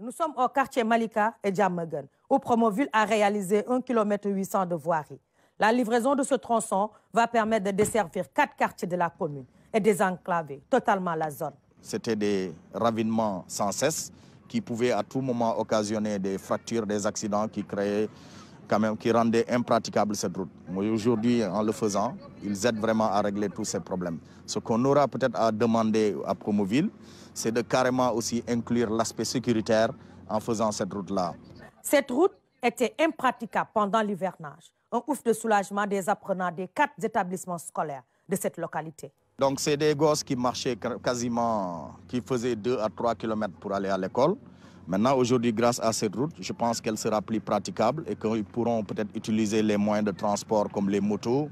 nous sommes au quartier Malika et Djamagan, où Promoville a réalisé 1,8 km de voirie. La livraison de ce tronçon va permettre de desservir quatre quartiers de la commune et désenclaver totalement la zone. C'était des ravinements sans cesse qui pouvaient à tout moment occasionner des fractures, des accidents qui créaient qui rendait impraticable cette route. Aujourd'hui, en le faisant, ils aident vraiment à régler tous ces problèmes. Ce qu'on aura peut-être à demander à Promoville, c'est de carrément aussi inclure l'aspect sécuritaire en faisant cette route-là. Cette route était impraticable pendant l'hivernage. Un ouf de soulagement des apprenants des quatre établissements scolaires de cette localité. Donc, c'est des gosses qui marchaient quasiment, qui faisaient 2 à 3 km pour aller à l'école. Maintenant, aujourd'hui, grâce à cette route, je pense qu'elle sera plus praticable et qu'ils pourront peut-être utiliser les moyens de transport comme les motos,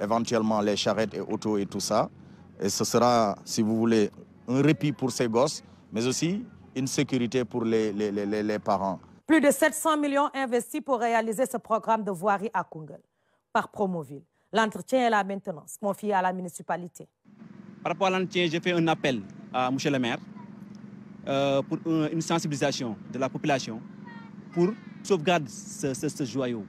éventuellement les charrettes et autos et tout ça. Et ce sera, si vous voulez, un répit pour ces gosses, mais aussi une sécurité pour les, les, parents. Plus de 700 millions investis pour réaliser ce programme de voirie à Kungel par Promoville. L'entretien et la maintenance confiés à la municipalité. Par rapport à l'entretien, j'ai fait un appel à M. le maire euh, pour une sensibilisation de la population pour sauvegarder ce, joyau.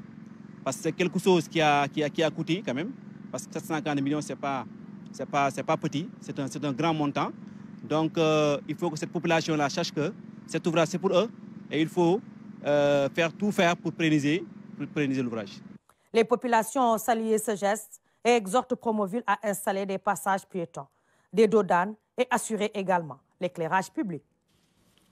Parce que c'est quelque chose qui a, qui, a, qui a, coûté quand même, parce que 750 millions, ce n'est pas, c'est pas petit, c'est un, un, grand montant. Donc euh, il faut que cette population-là sache que cet ouvrage, c'est pour eux, et il faut euh, faire tout faire pour préniser pour l'ouvrage. Les populations ont salué ce geste et exhortent Promoville à installer des passages piétons, des dodanes et assurer également l'éclairage public.